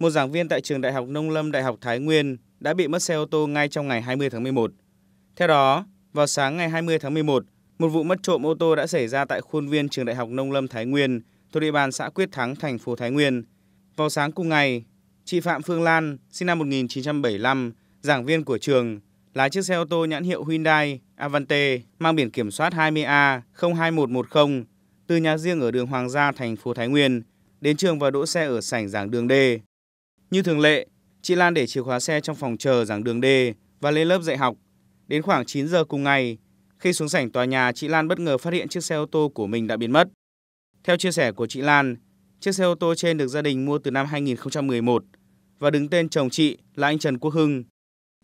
một giảng viên tại trường Đại học Nông lâm Đại học Thái Nguyên đã bị mất xe ô tô ngay trong ngày 20 tháng 11. Theo đó, vào sáng ngày 20 tháng 11, một vụ mất trộm ô tô đã xảy ra tại khuôn viên trường Đại học Nông lâm Thái Nguyên thuộc địa bàn xã Quyết Thắng, thành phố Thái Nguyên. Vào sáng cùng ngày, chị Phạm Phương Lan, sinh năm 1975, giảng viên của trường, lái chiếc xe ô tô nhãn hiệu Hyundai Avante mang biển kiểm soát 20A 02110 từ nhà riêng ở đường Hoàng gia, thành phố Thái Nguyên đến trường và đỗ xe ở sảnh giảng đường D. Như thường lệ, chị Lan để chìa khóa xe trong phòng chờ giảng đường D và lên lớp dạy học. Đến khoảng 9 giờ cùng ngày, khi xuống sảnh tòa nhà, chị Lan bất ngờ phát hiện chiếc xe ô tô của mình đã biến mất. Theo chia sẻ của chị Lan, chiếc xe ô tô trên được gia đình mua từ năm 2011 và đứng tên chồng chị là anh Trần Quốc Hưng.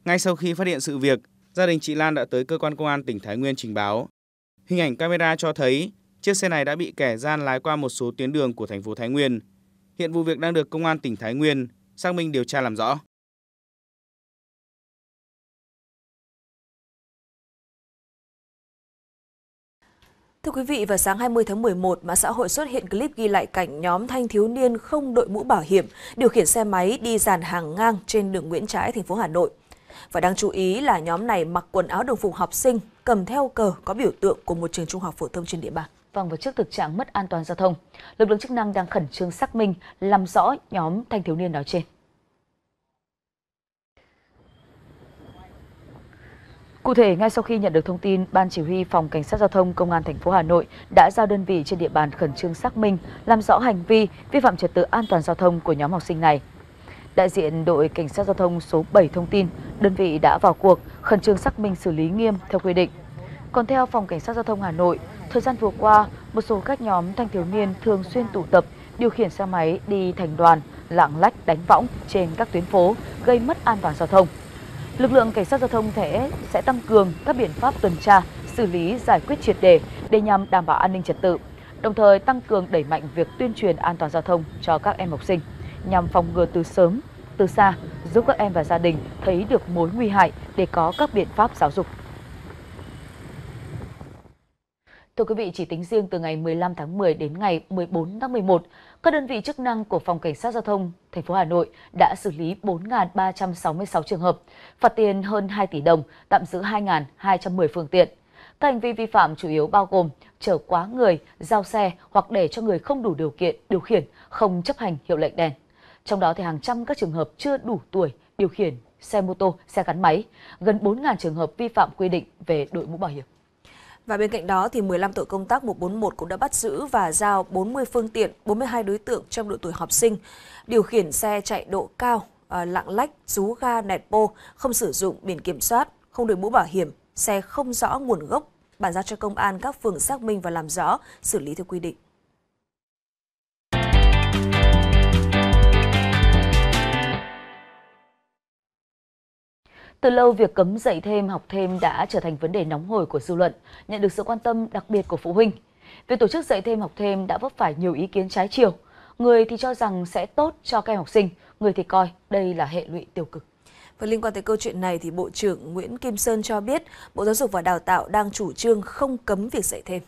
Ngay sau khi phát hiện sự việc, gia đình chị Lan đã tới cơ quan công an tỉnh Thái Nguyên trình báo. Hình ảnh camera cho thấy chiếc xe này đã bị kẻ gian lái qua một số tuyến đường của thành phố Thái Nguyên. Hiện vụ việc đang được công an tỉnh Thái Nguyên xác minh điều tra làm rõ Thưa quý vị, vào sáng 20 tháng 11, mạng xã hội xuất hiện clip ghi lại cảnh nhóm thanh thiếu niên không đội mũ bảo hiểm điều khiển xe máy đi dàn hàng ngang trên đường Nguyễn Trãi, thành phố Hà Nội. Và đáng chú ý là nhóm này mặc quần áo đồng phục học sinh, cầm theo cờ có biểu tượng của một trường trung học phổ thông trên địa bàn. Vâng, và trước thực trạng mất an toàn giao thông, lực lượng chức năng đang khẩn trương xác minh, làm rõ nhóm thanh thiếu niên nói trên. Cụ thể, ngay sau khi nhận được thông tin, Ban Chỉ huy Phòng Cảnh sát Giao thông Công an thành phố Hà Nội đã giao đơn vị trên địa bàn khẩn trương xác minh, làm rõ hành vi vi phạm trật tự an toàn giao thông của nhóm học sinh này. Đại diện đội Cảnh sát Giao thông số 7 thông tin, đơn vị đã vào cuộc, khẩn trương xác minh xử lý nghiêm theo quy định. Còn theo Phòng Cảnh sát Giao thông Hà Nội, thời gian vừa qua, một số các nhóm thanh thiếu niên thường xuyên tụ tập, điều khiển xe máy đi thành đoàn, lạng lách đánh võng trên các tuyến phố, gây mất an toàn giao thông. Lực lượng Cảnh sát Giao thông thể sẽ tăng cường các biện pháp tuần tra, xử lý giải quyết triệt đề để nhằm đảm bảo an ninh trật tự, đồng thời tăng cường đẩy mạnh việc tuyên truyền an toàn giao thông cho các em học sinh, nhằm phòng ngừa từ sớm, từ xa, giúp các em và gia đình thấy được mối nguy hại để có các biện pháp giáo dục Thưa quý vị, chỉ tính riêng từ ngày 15 tháng 10 đến ngày 14 tháng 11, các đơn vị chức năng của Phòng Cảnh sát Giao thông thành phố Hà Nội đã xử lý 4.366 trường hợp, phạt tiền hơn 2 tỷ đồng, tạm giữ 2.210 phương tiện. Các hành vi vi phạm chủ yếu bao gồm chở quá người, giao xe hoặc để cho người không đủ điều kiện điều khiển, không chấp hành hiệu lệnh đèn. Trong đó thì hàng trăm các trường hợp chưa đủ tuổi điều khiển xe mô tô, xe gắn máy, gần 4.000 trường hợp vi phạm quy định về đội mũ bảo hiểm. Và bên cạnh đó thì 15 tổ công tác 141 cũng đã bắt giữ và giao 40 phương tiện, 42 đối tượng trong độ tuổi học sinh điều khiển xe chạy độ cao, ờ, lạng lách, rú ga nẹt bô, không sử dụng biển kiểm soát, không đội mũ bảo hiểm, xe không rõ nguồn gốc, bàn giao cho công an các phường xác minh và làm rõ, xử lý theo quy định. Từ lâu, việc cấm dạy thêm, học thêm đã trở thành vấn đề nóng hổi của dư luận, nhận được sự quan tâm đặc biệt của phụ huynh. Việc tổ chức dạy thêm, học thêm đã vấp phải nhiều ý kiến trái chiều. Người thì cho rằng sẽ tốt cho các em học sinh, người thì coi đây là hệ lụy tiêu cực. Và vâng, liên quan tới câu chuyện này thì Bộ trưởng Nguyễn Kim Sơn cho biết Bộ Giáo dục và Đào tạo đang chủ trương không cấm việc dạy thêm.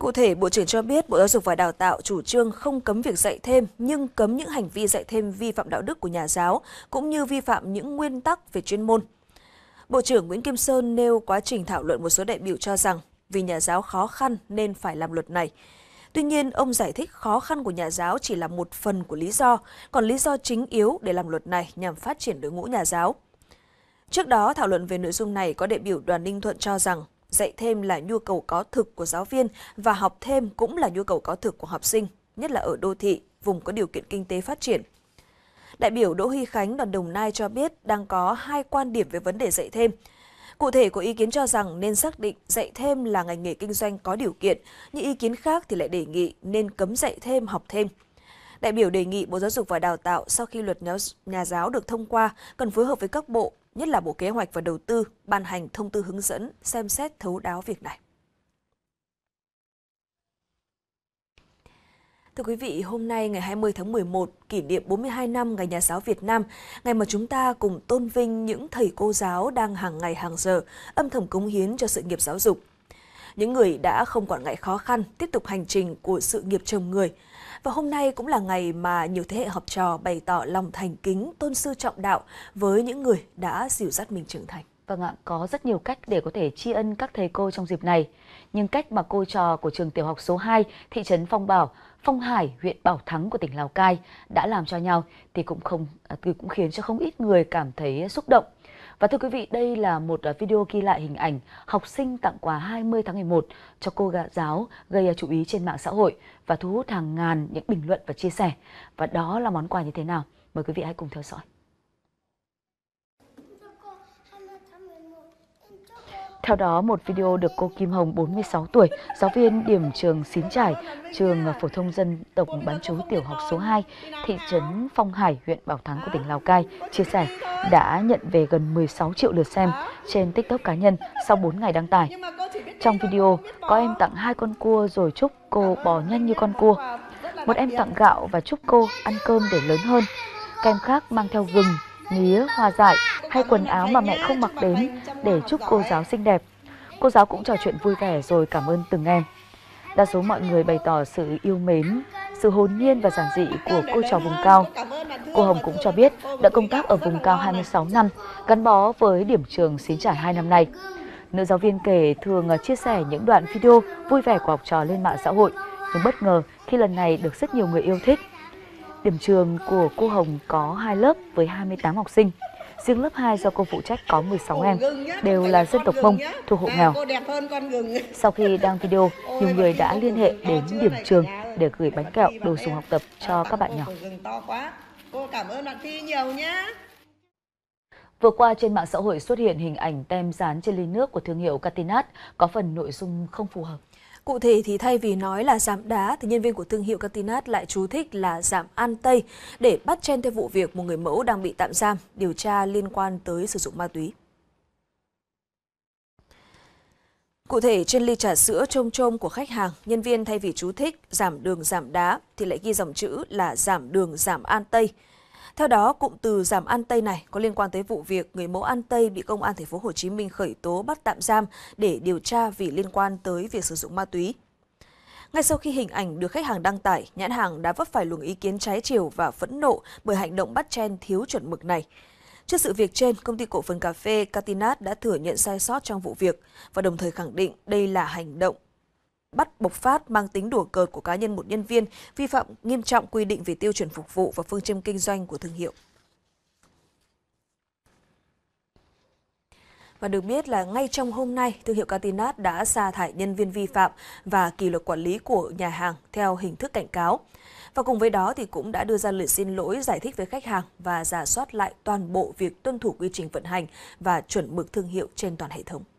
Cụ thể, Bộ trưởng cho biết Bộ Giáo dục và Đào tạo chủ trương không cấm việc dạy thêm nhưng cấm những hành vi dạy thêm vi phạm đạo đức của nhà giáo cũng như vi phạm những nguyên tắc về chuyên môn. Bộ trưởng Nguyễn Kim Sơn nêu quá trình thảo luận một số đại biểu cho rằng vì nhà giáo khó khăn nên phải làm luật này. Tuy nhiên, ông giải thích khó khăn của nhà giáo chỉ là một phần của lý do, còn lý do chính yếu để làm luật này nhằm phát triển đội ngũ nhà giáo. Trước đó, thảo luận về nội dung này có đại biểu Đoàn Ninh Thuận cho rằng dạy thêm là nhu cầu có thực của giáo viên và học thêm cũng là nhu cầu có thực của học sinh, nhất là ở đô thị, vùng có điều kiện kinh tế phát triển. Đại biểu Đỗ Huy Khánh đoàn Đồng Nai cho biết đang có hai quan điểm về vấn đề dạy thêm. Cụ thể có ý kiến cho rằng nên xác định dạy thêm là ngành nghề kinh doanh có điều kiện, những ý kiến khác thì lại đề nghị nên cấm dạy thêm học thêm. Đại biểu đề nghị Bộ Giáo dục và Đào tạo sau khi luật nhà giáo được thông qua cần phối hợp với các bộ, nhất là Bộ Kế hoạch và Đầu tư ban hành thông tư hướng dẫn xem xét thấu đáo việc này. Thưa quý vị, hôm nay ngày 20 tháng 11 kỷ niệm 42 năm Ngày Nhà giáo Việt Nam, ngày mà chúng ta cùng tôn vinh những thầy cô giáo đang hàng ngày hàng giờ âm thầm cống hiến cho sự nghiệp giáo dục. Những người đã không quản ngại khó khăn tiếp tục hành trình của sự nghiệp chồng người, và hôm nay cũng là ngày mà nhiều thế hệ học trò bày tỏ lòng thành kính, tôn sư trọng đạo với những người đã dìu dắt mình trưởng thành. Vâng ạ, có rất nhiều cách để có thể tri ân các thầy cô trong dịp này. Nhưng cách mà cô trò của trường tiểu học số 2, thị trấn Phong Bảo, Phong Hải, huyện Bảo Thắng của tỉnh Lào Cai đã làm cho nhau thì cũng không à, thì cũng khiến cho không ít người cảm thấy xúc động. Và thưa quý vị, đây là một à, video ghi lại hình ảnh học sinh tặng quà 20 tháng 11 cho cô gạ giáo gây à, chú ý trên mạng xã hội và thu hút hàng ngàn những bình luận và chia sẻ. Và đó là món quà như thế nào? Mời quý vị hãy cùng theo dõi. Theo đó, một video được cô Kim Hồng 46 tuổi, giáo viên điểm trường Xín Trải, trường phổ thông dân tộc bán chú tiểu học số 2, thị trấn Phong Hải, huyện Bảo Thắng của tỉnh Lào Cai chia sẻ đã nhận về gần 16 triệu lượt xem trên TikTok cá nhân sau 4 ngày đăng tải. Trong video, có em tặng hai con cua rồi chúc cô bò nhanh như con cua. Một em tặng gạo và chúc cô ăn cơm để lớn hơn. Các em khác mang theo gừng, nhía, hoa dại hay quần áo mà mẹ không mặc đến để chúc cô giáo xinh đẹp. Cô giáo cũng trò chuyện vui vẻ rồi cảm ơn từng em. Đa số mọi người bày tỏ sự yêu mến, sự hồn nhiên và giản dị của cô trò vùng cao. Cô Hồng cũng cho biết đã công tác ở vùng cao 26 năm, gắn bó với điểm trường xín trải 2 năm nay. Nữ giáo viên kể thường à, chia sẻ những đoạn video vui vẻ của học trò lên mạng xã hội, nhưng bất ngờ khi lần này được rất nhiều người yêu thích. Điểm trường của cô Hồng có 2 lớp với 28 học sinh. Riêng lớp 2 do cô phụ trách có 16 em, đều là dân tộc Mông, thuộc hộ à, nghèo. Sau khi đăng video, nhiều người đã liên hệ đến điểm trường để gửi bánh kẹo, đồ dùng học tập cho các bạn nhỏ. Cô cảm ơn bạn Thi nhiều nhé. Vừa qua trên mạng xã hội xuất hiện hình ảnh tem dán trên ly nước của thương hiệu Catinat có phần nội dung không phù hợp. Cụ thể thì thay vì nói là giảm đá thì nhân viên của thương hiệu Catinat lại chú thích là giảm an tây để bắt chen theo vụ việc một người mẫu đang bị tạm giam điều tra liên quan tới sử dụng ma túy. Cụ thể, trên ly trà sữa trông trông của khách hàng, nhân viên thay vì chú thích giảm đường giảm đá thì lại ghi dòng chữ là giảm đường giảm an tây. Theo đó, cụm từ giảm ăn Tây này có liên quan tới vụ việc người mẫu ăn Tây bị công an thành phố Hồ Chí Minh khởi tố bắt tạm giam để điều tra vì liên quan tới việc sử dụng ma túy. Ngay sau khi hình ảnh được khách hàng đăng tải, nhãn hàng đã vấp phải luồng ý kiến trái chiều và phẫn nộ bởi hành động bắt chen thiếu chuẩn mực này. Trước sự việc trên, công ty cổ phần cà phê Catinat đã thừa nhận sai sót trong vụ việc và đồng thời khẳng định đây là hành động bắt bộc phát mang tính đùa cợt của cá nhân một nhân viên vi phạm nghiêm trọng quy định về tiêu chuẩn phục vụ và phương châm kinh doanh của thương hiệu. Và được biết là ngay trong hôm nay, thương hiệu Catinat đã sa thải nhân viên vi phạm và kỷ luật quản lý của nhà hàng theo hình thức cảnh cáo. Và cùng với đó thì cũng đã đưa ra lời xin lỗi giải thích với khách hàng và giả soát lại toàn bộ việc tuân thủ quy trình vận hành và chuẩn mực thương hiệu trên toàn hệ thống.